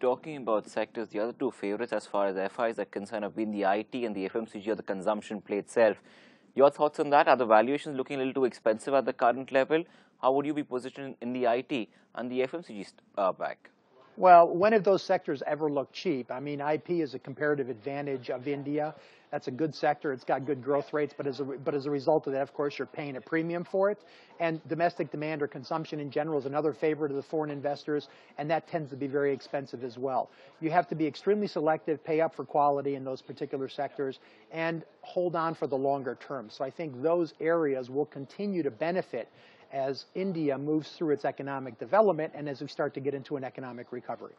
talking about sectors, the other two favorites as far as FIs are concerned have been the IT and the FMCG or the consumption play itself. Your thoughts on that? Are the valuations looking a little too expensive at the current level? How would you be positioned in the IT and the FMCG uh, back? Well, when have those sectors ever looked cheap? I mean, IP is a comparative advantage of India. That's a good sector. It's got good growth rates, but as a, but as a result of that, of course, you're paying a premium for it. And domestic demand or consumption in general is another favor to the foreign investors, and that tends to be very expensive as well. You have to be extremely selective, pay up for quality in those particular sectors, and hold on for the longer term. So I think those areas will continue to benefit as India moves through its economic development and as we start to get into an economic recovery.